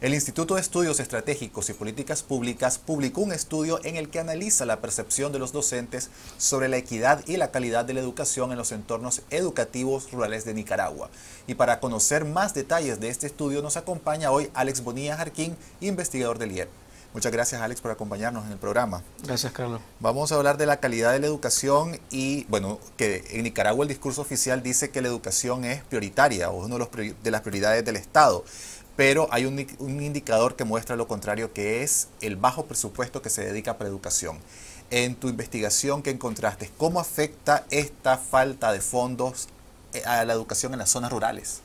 El Instituto de Estudios Estratégicos y Políticas Públicas publicó un estudio en el que analiza la percepción de los docentes sobre la equidad y la calidad de la educación en los entornos educativos rurales de Nicaragua. Y para conocer más detalles de este estudio nos acompaña hoy Alex Bonilla Jarquín, investigador del IEP. Muchas gracias Alex por acompañarnos en el programa. Gracias Carlos. Vamos a hablar de la calidad de la educación y bueno, que en Nicaragua el discurso oficial dice que la educación es prioritaria o es una de las prioridades del Estado pero hay un, indicador que muestra lo contrario, que es el bajo presupuesto que se dedica a educación. En tu investigación, que encontraste? ¿Cómo afecta esta falta de fondos eh, a la educación en las zonas rurales?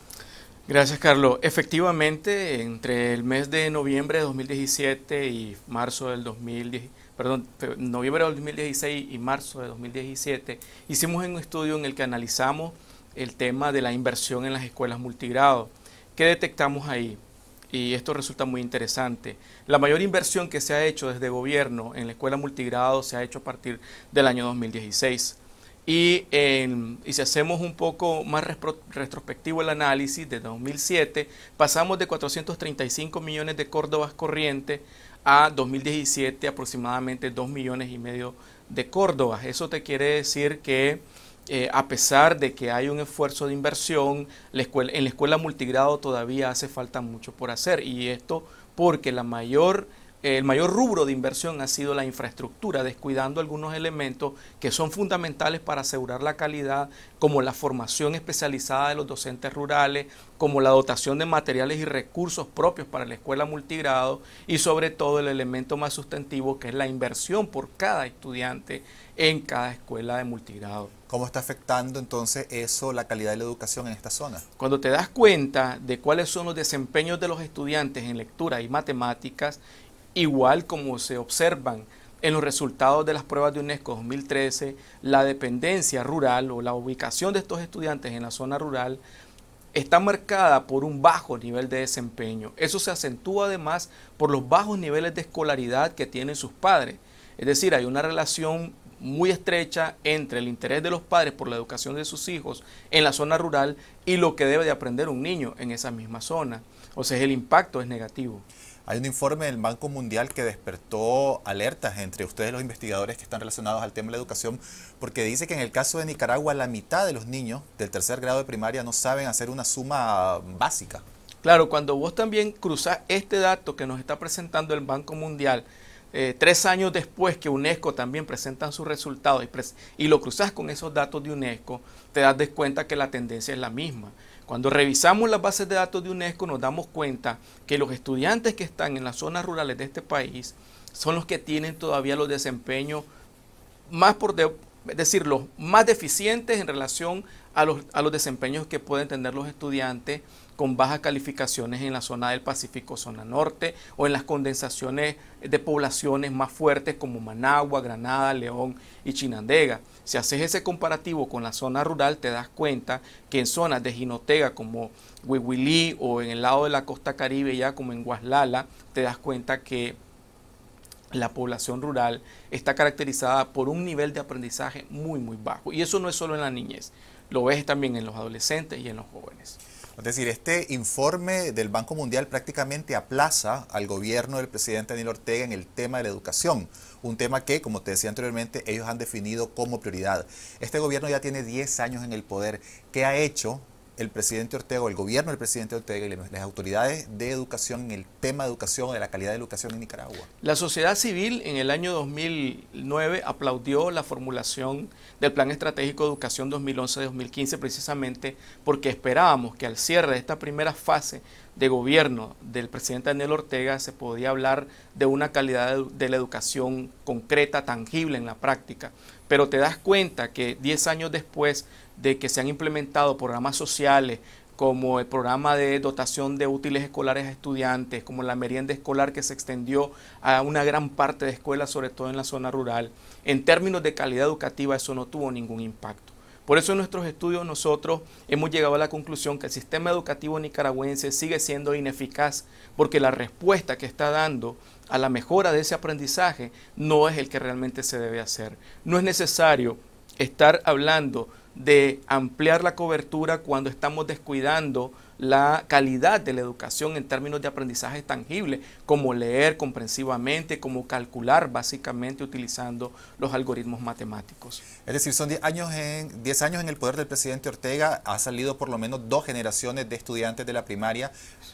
Gracias, Carlos. Efectivamente, entre el mes de noviembre de 2017 y marzo del perdón, noviembre de 2016 y marzo de 2017, hicimos un estudio en el que analizamos el tema de la inversión en las escuelas multigrado. ¿Qué detectamos ahí? y esto resulta muy interesante. La mayor inversión que se ha hecho desde gobierno en la escuela multigrado se ha hecho a partir del año 2016. Y, en, y, si hacemos un poco más retrospectivo el análisis de 2007, pasamos de 435 millones de córdobas corrientes a 2017 aproximadamente 2 millones y medio de córdobas. Eso te quiere decir que eh, a pesar de que hay un esfuerzo de inversión, en la escuela multigrado todavía hace falta mucho por hacer y esto porque la mayor el mayor rubro de inversión ha sido la infraestructura, descuidando algunos elementos que son fundamentales para asegurar la calidad, como la formación especializada de los docentes rurales, como la dotación de materiales y recursos propios para la escuela multigrado y sobre todo el elemento más sustantivo que es la inversión por cada estudiante en cada escuela de multigrado. ¿Cómo está afectando entonces eso la calidad de la educación en esta zona? Cuando te das cuenta de cuáles son los desempeños de los estudiantes en lectura y matemáticas igual como se observan en los resultados de las pruebas de UNESCO 2013, la dependencia rural o la ubicación de estos estudiantes en la zona rural está marcada por un bajo nivel de desempeño. Eso se acentúa además por los bajos niveles de escolaridad que tienen sus padres. Es decir, hay una relación muy estrecha entre el interés de los padres por la educación de sus hijos en la zona rural y lo que debe de aprender un niño en esa misma zona. O sea, el impacto es negativo. Hay un informe del Banco Mundial que despertó alertas entre ustedes los investigadores que están relacionados al tema de la educación, porque dice que en el caso de Nicaragua la mitad de los niños del tercer grado de primaria no saben hacer una suma básica. Claro, cuando vos también cruzas este dato que nos está presentando el Banco Mundial, eh, tres años después que UNESCO también presentan sus resultados y, y lo cruzas con esos datos de UNESCO, te das cuenta que la tendencia es la misma. Cuando revisamos las bases de datos de UNESCO nos damos cuenta que los estudiantes que están en las zonas rurales de este país son los que tienen todavía los desempeños más por decir, los más deficientes en relación a los, desempeños que pueden tener los estudiantes con bajas calificaciones en la zona del Pacífico, zona norte, o en las condensaciones de poblaciones más fuertes como Managua, Granada, León y Chinandega. Si haces ese comparativo con la zona rural, te das cuenta que en zonas de Jinotega como Huihuilí o en el lado de la costa caribe, ya como en Guaslala, te das cuenta que la población rural está caracterizada por un nivel de aprendizaje muy, muy bajo. Y eso no es solo en la niñez lo ves también en los adolescentes y en los jóvenes. Es decir, este informe del Banco Mundial prácticamente aplaza al gobierno del presidente Daniel Ortega en el tema de la educación, un tema que, como te decía anteriormente, ellos han definido como prioridad. Este gobierno ya tiene 10 años en el poder. ¿Qué ha hecho el presidente Ortega, o el gobierno del presidente Ortega y las autoridades de educación en el tema de educación, de la calidad de educación en Nicaragua? La sociedad civil en el año 2009 aplaudió la formulación del Plan Estratégico de Educación 2011-2015 precisamente porque esperábamos que al cierre de esta primera fase de gobierno del presidente Daniel Ortega se podía hablar de una calidad de la educación concreta, tangible en la práctica. Pero te das cuenta que 10 años después de que se han implementado programas sociales como el programa de dotación de útiles escolares a estudiantes, como la merienda escolar que se extendió a una gran parte de escuelas, sobre todo en la zona rural. En términos de calidad educativa eso no tuvo ningún impacto. Por eso en nuestros estudios nosotros hemos llegado a la conclusión que el sistema educativo nicaragüense sigue siendo ineficaz porque la respuesta que está dando a la mejora de ese aprendizaje no es el que realmente se debe hacer. No es necesario estar hablando de ampliar la cobertura cuando estamos descuidando la calidad de la educación en términos de aprendizaje tangible, como leer comprensivamente, como calcular básicamente utilizando los algoritmos matemáticos. Es decir, son 10 años, en, años en el poder del presidente Ortega, ha salido por lo menos dos generaciones de estudiantes de la primaria.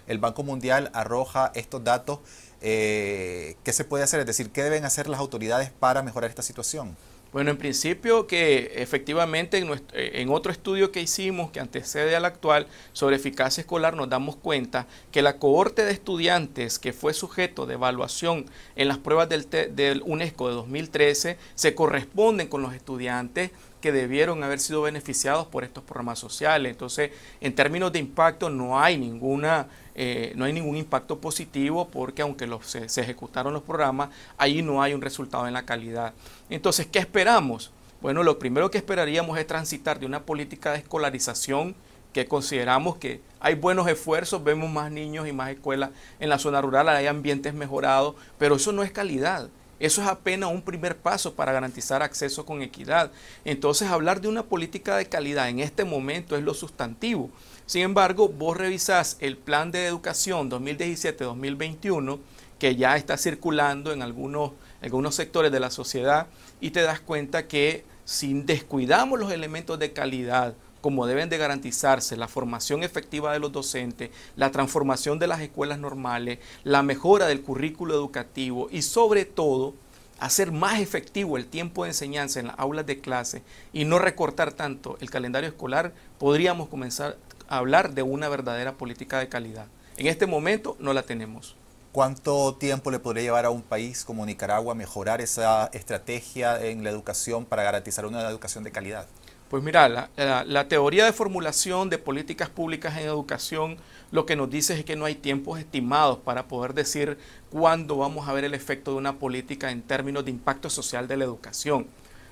El Banco Mundial arroja estos datos. Eh, ¿Qué se puede hacer? Es decir, ¿qué deben hacer las autoridades para mejorar esta situación? Bueno, en principio que efectivamente eh, en, otro estudio que hicimos que antecede al actual sobre eficacia escolar nos damos cuenta que la cohorte de estudiantes que fue sujeto de evaluación en las pruebas del, UNESCO de 2013 se corresponden con los estudiantes que debieron haber sido beneficiados por estos programas sociales. Entonces, en términos de impacto, no hay ninguna eh, no hay ningún impacto positivo porque aunque los, se, ejecutaron los programas, ahí no hay un resultado en la calidad. Entonces, ¿qué esperamos? Bueno, lo primero que esperaríamos es transitar de una política de escolarización que consideramos que hay buenos esfuerzos, vemos más niños y más escuelas en la zona rural, hay ambientes mejorados, pero eso no es calidad. Eso es apenas un primer paso para garantizar acceso con equidad. Entonces, hablar de una política de calidad en este momento es lo sustantivo. Sin embargo, vos revisás el plan de educación 2017-2021, que ya está circulando en algunos, algunos sectores de la sociedad, y te das cuenta que si descuidamos los elementos de calidad, como deben de garantizarse la formación efectiva de los docentes, la transformación de las escuelas normales, la mejora del currículo educativo y sobre todo hacer más efectivo el tiempo de enseñanza en las aulas de clase y no recortar tanto el calendario escolar, podríamos comenzar a hablar de una verdadera política de calidad. En este momento no la tenemos. ¿Cuánto tiempo le podría llevar a un país como Nicaragua mejorar esa estrategia en la educación para garantizar una educación de calidad? Pues mira, eh, la, teoría de formulación de políticas públicas en educación lo que nos dice es que no hay tiempos estimados para poder decir cuándo vamos a ver el efecto de una política en términos de impacto social de la educación.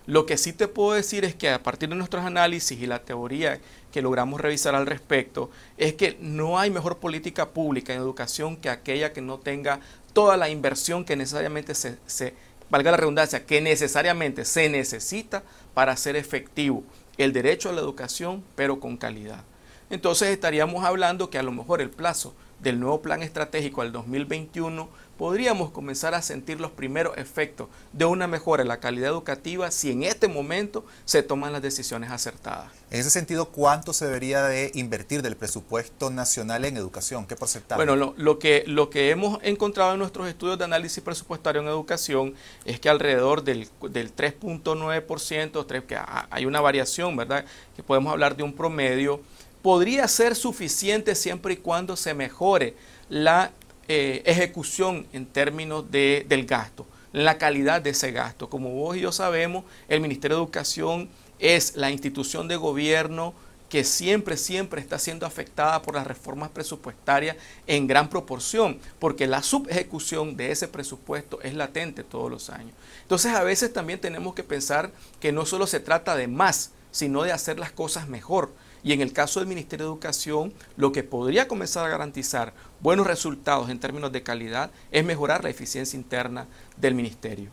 Lo que sí te puedo decir es que a partir de nuestros análisis y la teoría que logramos revisar al respecto, es que no hay mejor política pública en educación que aquella que no tenga toda la inversión que necesariamente se valga la redundancia, que necesariamente se necesita para ser efectivo el derecho a la educación, pero con calidad. Entonces estaríamos hablando que a lo mejor el plazo del nuevo plan estratégico al 2021 podríamos comenzar a sentir los primeros efectos de una mejora en la calidad educativa si en este momento se toman las decisiones acertadas. En ese sentido, ¿cuánto se debería de invertir del presupuesto nacional en educación? ¿Qué porcentaje? Bueno, lo, que, lo que hemos encontrado en nuestros estudios de análisis presupuestario en educación es que alrededor del, del 3.9%, que hay una variación, ¿verdad? Que podemos hablar de un promedio, podría ser suficiente siempre y cuando se mejore la eh, ejecución en términos de, del gasto, la calidad de ese gasto. Como vos y yo sabemos, el Ministerio de Educación es la institución de gobierno que siempre, siempre está siendo afectada por las reformas presupuestarias en gran proporción, porque la subejecución de ese presupuesto es latente todos los años. Entonces a veces también tenemos que pensar que no solo se trata de más, sino de hacer las cosas mejor. Y en el caso del Ministerio de Educación, lo que podría comenzar a garantizar buenos resultados en términos de calidad es mejorar la eficiencia interna del Ministerio.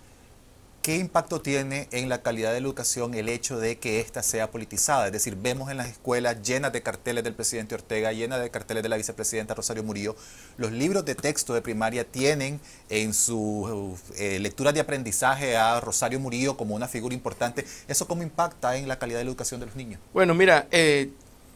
¿Qué impacto tiene en la calidad de la educación el hecho de que ésta sea politizada? Es decir, vemos en las escuelas llenas de carteles del presidente Ortega, llenas de carteles de la vicepresidenta Rosario Murillo. Los libros de texto de primaria tienen en sus eh, lecturas de aprendizaje a Rosario Murillo como una figura importante. ¿Eso cómo impacta en la calidad de la educación de los niños? Bueno, mira, eh,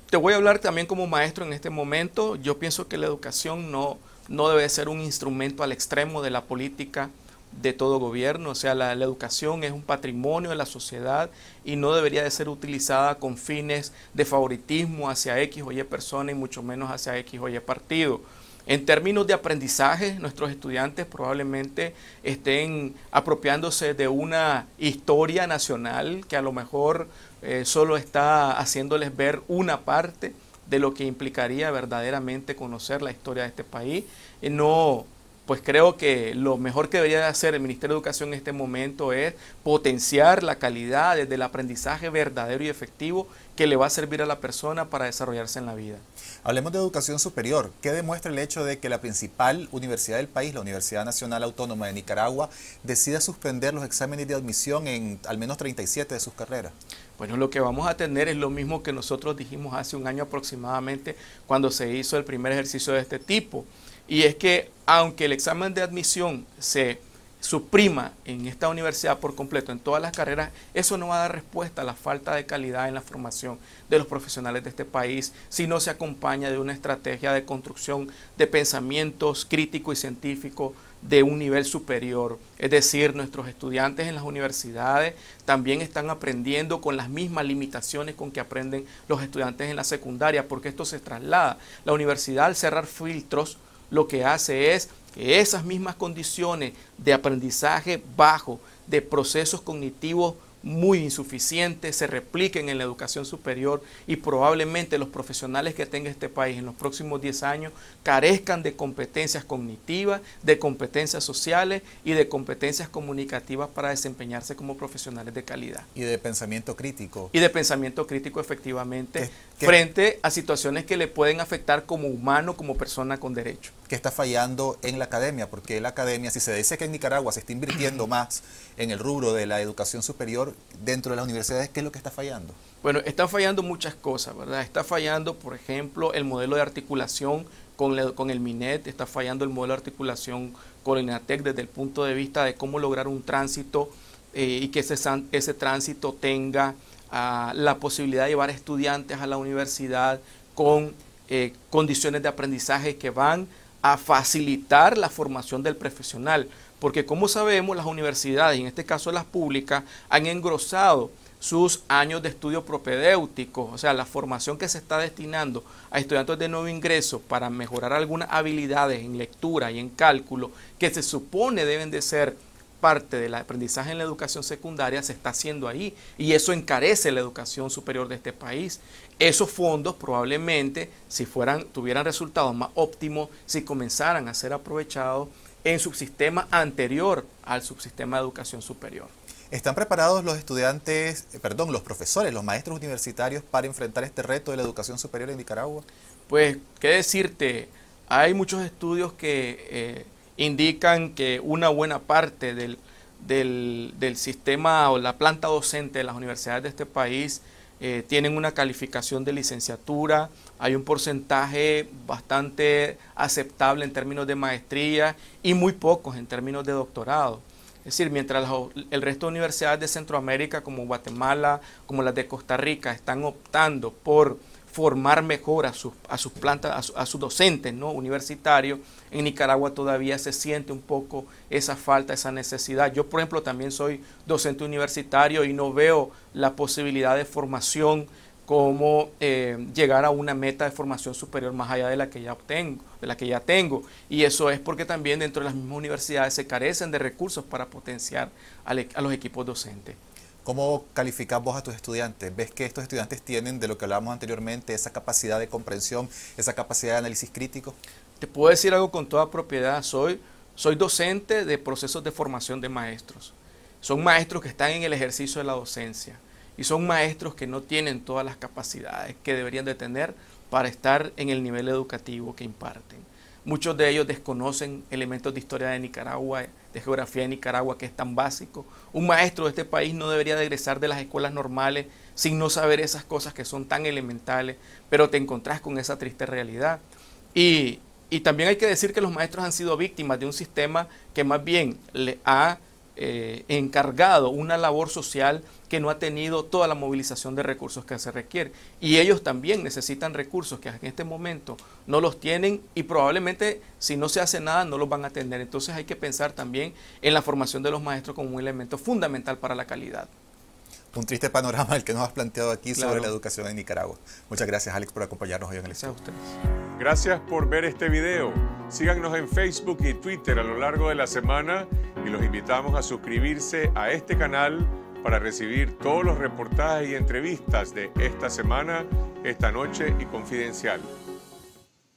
te voy a hablar también como maestro en este momento. Yo pienso que la educación no, no debe ser un instrumento al extremo de la política de todo gobierno, o sea, la, educación es un patrimonio de la sociedad y no debería de ser utilizada con fines de favoritismo hacia X o Y persona y mucho menos hacia X o Y partido. En términos de aprendizaje, nuestros estudiantes probablemente estén apropiándose de una historia nacional que a lo mejor eh, solo está haciéndoles ver una parte de lo que implicaría verdaderamente conocer la historia de este país. No pues creo que lo mejor que debería hacer el Ministerio de Educación en este momento es potenciar la calidad del aprendizaje verdadero y efectivo que le va a servir a la persona para desarrollarse en la vida. Hablemos de educación superior. ¿Qué demuestra el hecho de que la principal universidad del país, la Universidad Nacional Autónoma de Nicaragua, decida suspender los exámenes de admisión en al menos 37 de sus carreras? Bueno, lo que vamos a tener es lo mismo que nosotros dijimos hace un año aproximadamente cuando se hizo el primer ejercicio de este tipo y es que aunque el examen de admisión se suprima en esta universidad por completo, en todas las carreras, eso no va a dar respuesta a la falta de calidad en la formación de los profesionales de este país si no se acompaña de una estrategia de construcción de pensamientos críticos y científicos de un nivel superior. Es decir, nuestros estudiantes en las universidades también están aprendiendo con las mismas limitaciones con que aprenden los estudiantes en la secundaria, porque esto se traslada. La universidad al cerrar filtros lo que hace es que esas mismas condiciones de aprendizaje bajo, de procesos cognitivos muy insuficiente, se repliquen en la educación superior y probablemente los profesionales que tenga este país en los próximos 10 años carezcan de competencias cognitivas, de competencias sociales y de competencias comunicativas para desempeñarse como profesionales de calidad. Y de pensamiento crítico. Y de pensamiento crítico efectivamente frente a situaciones que le pueden afectar como humano, como persona con derecho que está fallando en la academia, porque la academia, si se dice que en Nicaragua se está invirtiendo más en el rubro de la educación superior dentro de las universidades, ¿qué es lo que está fallando? Bueno, están fallando muchas cosas, ¿verdad? Está fallando, por ejemplo, el modelo de articulación con, con el MINET, está fallando el modelo de articulación con el INATEC desde el punto de vista de cómo lograr un tránsito eh, y que ese, ese tránsito tenga ah, la posibilidad de llevar estudiantes a la universidad con eh, condiciones de aprendizaje que van a facilitar la formación del profesional, porque como sabemos las universidades, en este caso las públicas, han engrosado sus años de estudio propedéuticos, o sea, la formación que se está destinando a estudiantes de nuevo ingreso para mejorar algunas habilidades en lectura y en cálculo que se supone deben de ser parte del aprendizaje en la educación secundaria se está haciendo ahí y eso encarece la educación superior de este país. Esos fondos probablemente, si fueran, tuvieran resultados más óptimos, si comenzaran a ser aprovechados en subsistema anterior al subsistema de educación superior. ¿Están preparados los estudiantes, eh, perdón, los profesores, los maestros universitarios para enfrentar este reto de la educación superior en Nicaragua? Pues, ¿qué decirte? Hay muchos estudios que... Eh, indican que una buena parte del, sistema o la planta docente de las universidades de este país eh, tienen una calificación de licenciatura, hay un porcentaje bastante aceptable en términos de maestría y muy pocos en términos de doctorado. Es decir, mientras el resto de universidades de Centroamérica, como Guatemala, como las de Costa Rica, están optando por formar mejor a sus, a sus plantas, a, sus docentes ¿no? universitarios. En Nicaragua todavía se siente un poco esa falta, esa necesidad. Yo, por ejemplo, también soy docente universitario y no veo la posibilidad de formación como eh, llegar a una meta de formación superior más allá de la que ya obtengo, de la que ya tengo. Y eso es porque también dentro de las mismas universidades se carecen de recursos para potenciar e, a los equipos docentes. ¿Cómo calificas vos a tus estudiantes? ¿Ves que estos estudiantes tienen, de lo que hablábamos anteriormente, esa capacidad de comprensión, esa capacidad de análisis crítico? Te puedo decir algo con toda propiedad. Soy, soy docente de procesos de formación de maestros. Son maestros que están en el ejercicio de la docencia y son maestros que no tienen todas las capacidades que deberían de tener para estar en el nivel educativo que imparten. Muchos de ellos desconocen elementos de historia de Nicaragua, de geografía de Nicaragua, que es tan básico. Un maestro de este país no debería de egresar de las escuelas normales sin no saber esas cosas que son tan elementales, pero te encontrás con esa triste realidad. Y, y también hay que decir que los maestros han sido víctimas de un sistema que más bien le ha eh, encargado una labor social que no ha tenido toda la movilización de recursos que se requiere. Y ellos también necesitan recursos que en este momento no los tienen y probablemente si no se hace nada no los van a atender. Entonces hay que pensar también en la formación de los maestros como un elemento fundamental para la calidad. Un triste panorama el que nos has planteado aquí sobre la educación en Nicaragua. Muchas gracias Alex por acompañarnos hoy en el Gracias a ustedes. Gracias por ver este video. Síganos en Facebook y Twitter a lo largo de la semana y los invitamos a suscribirse a este canal para recibir todos los reportajes y entrevistas de esta semana, esta noche y confidencial.